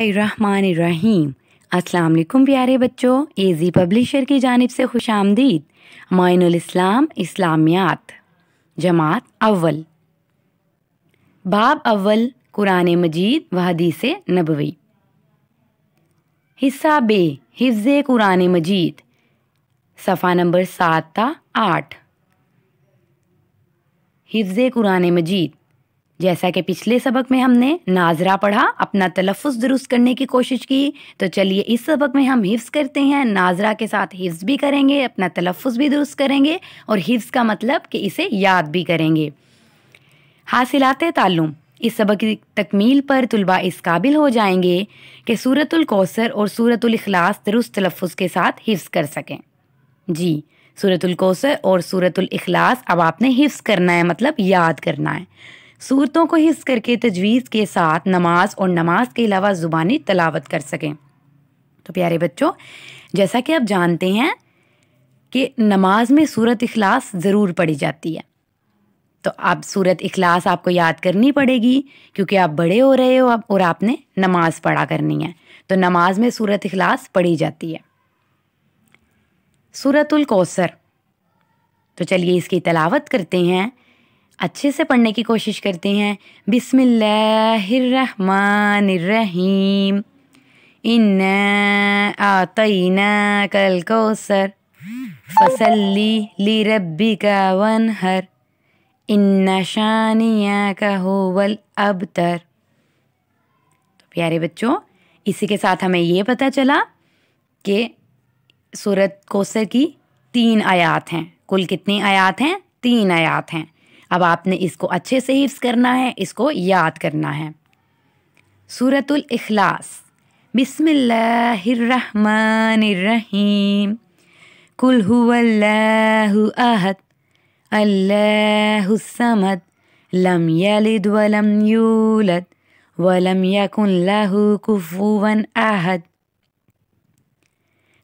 रहीम अस्सलाम वालेकुम प्यारे बच्चों एजी पब्लिशर की जानब से खुश आमदीद इस्लाम इस्लामियात जमात अव्वल बाब अव्वल कुरान मजीद व हदीस नबवी हिस्सा बे हिफ्ज़ कुरान मजीद सफ़ा नंबर सात था आठ हिफ्ज़ कुरान मजीद जैसा कि पिछले सबक में हमने नाजरा पढ़ा अपना तलफ़ दुरुस्त करने की कोशिश की तो चलिए इस सबक में हम हिफ्स करते हैं नाजरा के साथ हिफ्स भी करेंगे अपना तलफ़ भी दुरुस्त करेंगे और हिफ्स का मतलब कि इसे याद भी करेंगे हासिलात तालुम इस सबक की तकमील पर तलबा इस काबिल हो जाएंगे कि सूरतुल कौसर और सूरतुल इखलास दुरुस्त तलफ़ के साथ हिफ्स कर सकें जी सूरतुल कौसर और सूरतुल इखलास अब आपने हिफ्स करना है मतलब याद करना है सूरतों को हिस्स करके तजवीज़ के साथ नमाज और नमाज के अलावा ज़ुबानी तलावत कर सकें तो प्यारे बच्चों जैसा कि आप जानते हैं कि नमाज में सूरत अखलास ज़रूर पढ़ी जाती है तो अब सूरत अखलास आपको याद करनी पड़ेगी क्योंकि आप बड़े हो रहे हो अब और आपने नमाज पढ़ा करनी है तो नमाज में सूरत अखलास पढ़ी जाती है सूरतुल कौसर तो चलिए इसकी तलावत करते हैं अच्छे से पढ़ने की कोशिश करते हैं बिस्मिल्लाहिर्रहमानिर्रहीम इन्ना आतना कल कोसर फसल्ली ली रबी का वनहर हर शानिया का होवल अब तर तो प्यारे बच्चों इसी के साथ हमें ये पता चला कि सूरत कोसर की तीन आयात हैं कुल कितनी आयात हैं तीन आयात हैं अब आपने इसको अच्छे से हिफ्स करना है इसको याद करना है सूरतुल इखलास बिस्मिल्लाहिर्रहमानिर्रहीम कुल हुवल्लाहु अहद अल्लाहु समद लम यलिद वलम यूलद वलम यकुन लहु कुफुवन अहद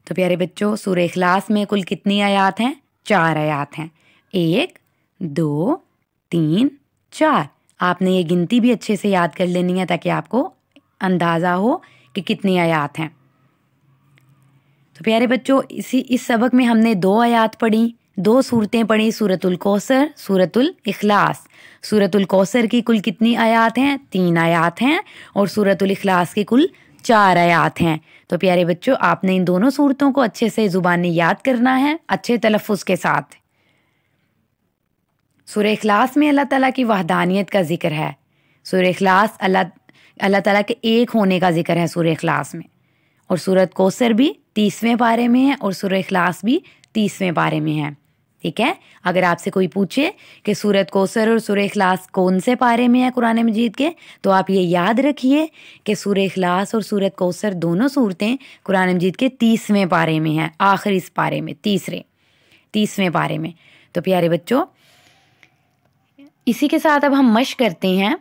तो प्यारे बच्चों सूर्य इखलास में कुल कितनी आयात हैं चार आयात हैं एक दो तीन चार आपने ये गिनती भी अच्छे से याद कर लेनी है ताकि आपको अंदाज़ा हो कि कितनी आयात हैं तो प्यारे बच्चों इसी इस सबक में हमने दो आयात पढ़ी दो सूरतें पढ़ी सूरतुल कौसर सूरतुल इखलास सूरतुल कौसर की कुल कितनी आयात हैं तीन आयात हैं और सूरतुल इखलास की कुल चार आयात हैं तो प्यारे बच्चों आपने इन दोनों सूरतों को अच्छे से ज़ुबानी याद करना है अच्छे तलफ़ के साथ सुर अखलास में अल्लाह ताला की वहदानियत का जिक्र है सुर अखलास अल्लाह अल्लाह ताला के एक होने का जिक्र है सुर अखलास में और सूरत कोसर भी तीसवें पारे में है और सुर अखलास भी तीसवें पारे में है ठीक है अगर आपसे कोई पूछे कि सूरत कोसर और सूर्य अखलास कौन से पारे में है कुरान मजीद के तो आप ये याद रखिए कि सुर अखलास और सूरत कोसर दोनों सूरतें कुरान मजीद के तीसवें पारे में हैं आखिर इस पारे में तीसरे तीसवें पारे में तो प्यारे बच्चों इसी के साथ अब हम मश करते हैं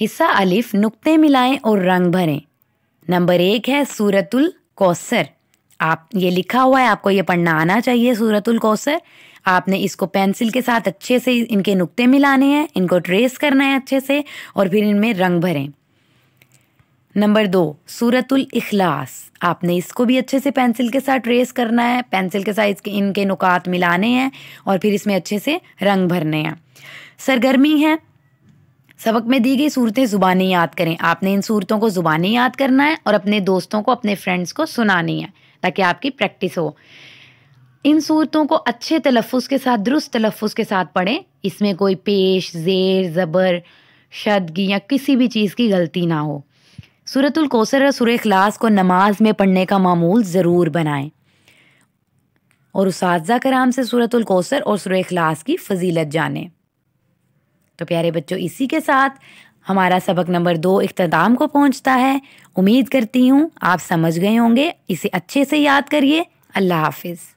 हिस्सा अलिफ नुक्ते मिलाएं और रंग भरें नंबर एक है सूरतुल कौसर आप ये लिखा हुआ है आपको ये पढ़ना आना चाहिए सूरतुल कौसर आपने इसको पेंसिल के साथ अच्छे से इनके नुक्ते मिलाने हैं इनको ट्रेस करना है अच्छे से और फिर इनमें रंग भरें नंबर दो सूरतुल इखलास आपने इसको भी अच्छे से पेंसिल के साथ ट्रेस करना है पेंसिल के साथ इसके इनके नुकात मिलाने हैं और फिर इसमें अच्छे से रंग भरने हैं सरगर्मी है सबक में दी गई सूरतें ज़ुबानी याद करें आपने इन सूरतों को ज़ुबानी याद करना है और अपने दोस्तों को अपने फ्रेंड्स को सुनानी है ताकि आपकी प्रैक्टिस हो इन सूरतों को अच्छे तलफ़ के साथ दुरुस्त तलफ़ के साथ पढ़ें इसमें कोई पेश जेर ज़बर शदगी या किसी भी चीज़ की गलती ना हो सूरतुल कोसर और सुर अखलास को नमाज में पढ़ने का मामूल ज़रूर बनाएं और उस कराम से सूरतुल कोसर और सुर अखलास की फजीलत जानें तो प्यारे बच्चों इसी के साथ हमारा सबक नंबर दो इख्ताम को पहुंचता है उम्मीद करती हूँ आप समझ गए होंगे इसे अच्छे से याद करिए अल्लाह हाफिज़